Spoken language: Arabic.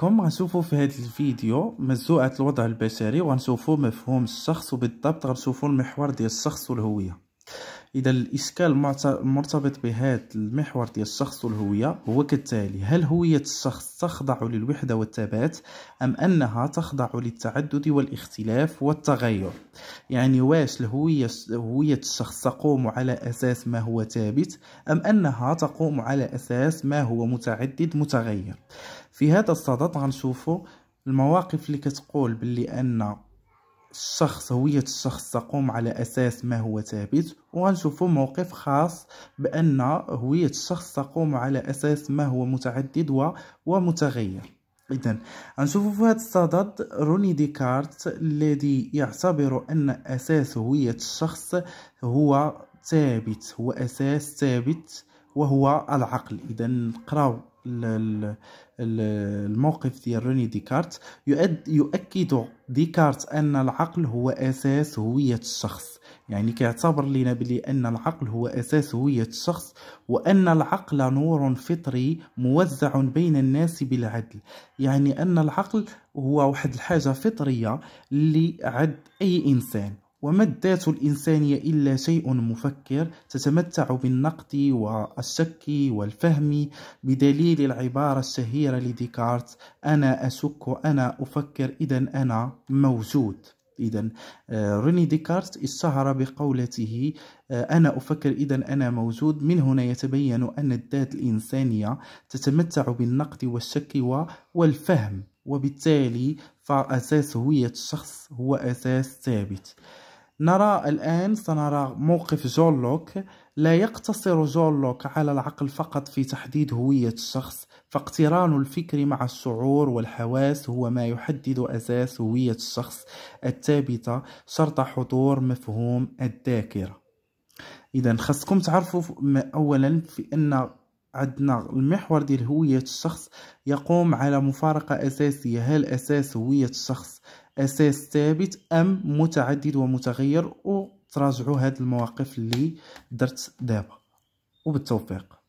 كم غنشوفو في هذا الفيديو مزوعة الوضع البشري وغنشوفو مفهوم الشخص وبالضبط غنشوفو المحور ديال الشخص والهوية اذا الاشكال المرتبط بهذا المحور ديال الشخص والهويه هو كالتالي هل هويه الشخص تخضع للوحده والثبات ام انها تخضع للتعدد والاختلاف والتغير يعني واش الهويه هويه الشخص تقوم على اساس ما هو ثابت ام انها تقوم على اساس ما هو متعدد متغير في هذا الصدد غنشوفوا المواقف اللي كتقول باللي ان الشخص هوية الشخص تقوم على أساس ما هو ثابت وغنشوفوا موقف خاص بأن هوية الشخص تقوم على أساس ما هو متعدد ومتغير إذا نشوف في هذا الصدد روني ديكارت الذي يعتبر أن أساس هوية الشخص هو ثابت هو أساس ثابت وهو العقل إذا نقراو الموقف ديال روني ديكارت يؤكد ديكارت أن العقل هو أساس هوية الشخص يعني كيعتبر لنا بلي أن العقل هو أساس هوية الشخص وأن العقل نور فطري موزع بين الناس بالعدل يعني أن العقل هو واحد الحاجة فطرية لعد أي إنسان وما الذات الإنسانية إلا شيء مفكر تتمتع بالنقد والشك والفهم بدليل العبارة الشهيرة لديكارت أنا أشك أنا أفكر إذا أنا موجود إذا آه، روني ديكارت اشتهر بقولته آه، أنا أفكر إذا أنا موجود من هنا يتبين أن الذات الإنسانية تتمتع بالنقد والشك والفهم وبالتالي فأساس هوية الشخص هو أساس ثابت نرى الآن سنرى موقف جون لوك لا يقتصر جون لوك على العقل فقط في تحديد هوية الشخص فاقتران الفكر مع الشعور والحواس هو ما يحدد أساس هوية الشخص الثابتة شرط حضور مفهوم الذاكرة إذا خصكم تعرفوا أولا في أن عندنا المحور ديال هوية الشخص يقوم على مفارقة أساسية هل أساس هوية الشخص أساس ثابت أم متعدد ومتغير وتراجعوا هاد المواقف اللي درت دابا وبالتوفيق